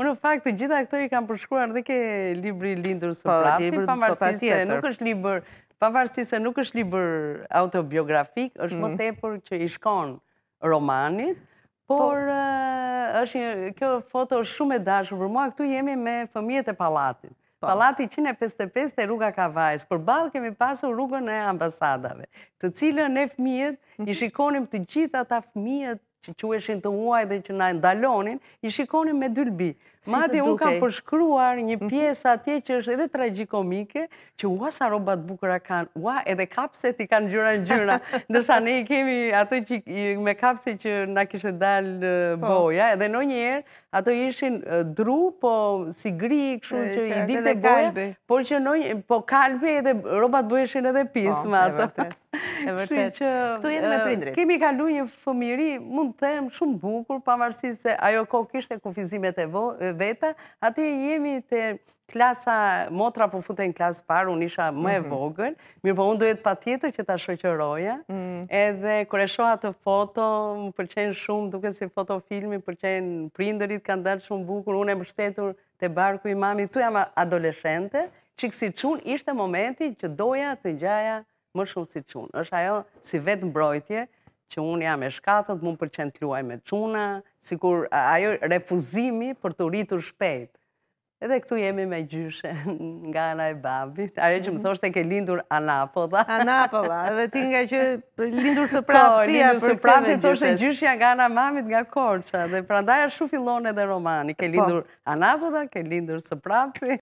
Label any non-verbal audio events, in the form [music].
Unë në fakt të gjitha këto i kam përshkruar dhe ke libri lindur së po, prapti, po pa marësi se nuk është libër, pa se nuk është libër autobiografik, është më mhm. tepër që i shkon romanit, po. por eh, është një, kjo foto është shumë e dashë, për mua këtu jemi me fëmijet e palatit. Palati 155 e rruga Kavajs, për balë kemi pasur rrugën e ambasadave, të cilën e fëmijet mhm. i shikonim të gjitha ta fëmijet që që eshin të muaj dhe që na ndalonin, i shikonin me dylbi. Madi, unë kam përshkruar një mhm. piesa atje që është edhe tragikomike, që ua sa robat bukëra kanë, ua edhe kapset i kanë gjyra në gjyra, [laughs] ndërsa ne i kemi ato që me kapset që na kishtë dalë po. boja, edhe në njerë, ato ishin dru, po si gri, këshu që i dikte boja, po kalbi edhe robat bojeshin edhe pismë po, ato e vërtet. Këtu jetë me prindrit. Kemi kalu një fëmiri, mund të them, shumë bukur, pamarsi se ajo kohë kishte kufizimet e vete, ati jemi të klasa, motra po futen klasë parë, unë isha më e mm vogën, mirë po unë duhet pa tjetër që ta shoqëroja, mm. edhe kërë e shoha të foto, më përqenë shumë, duke si fotofilmi, përqenë prindërit, kanë dalë shumë bukur, unë e shtetur të barku i mami, tu jam adoleshente, që kësi qunë ishte momenti që doja të gjaja më shumë si qunë. është ajo si vetë mbrojtje, që unë jam e shkatët, mund përqen të luaj me quna, si kur ajo refuzimi për të rritur shpejt. Edhe këtu jemi me gjyshe [laughs] nga ana e babit. Ajo që më mhm. thoshte ke lindur anapolla. Anapolla, edhe ti nga që [laughs] lindur së prapësia. Po, lindur së prapësia, gjyshja nga ana mamit nga korqa. Dhe prandaj është shumë fillon edhe romani. Ke po. lindur anapolla, ke lindur së prapësia.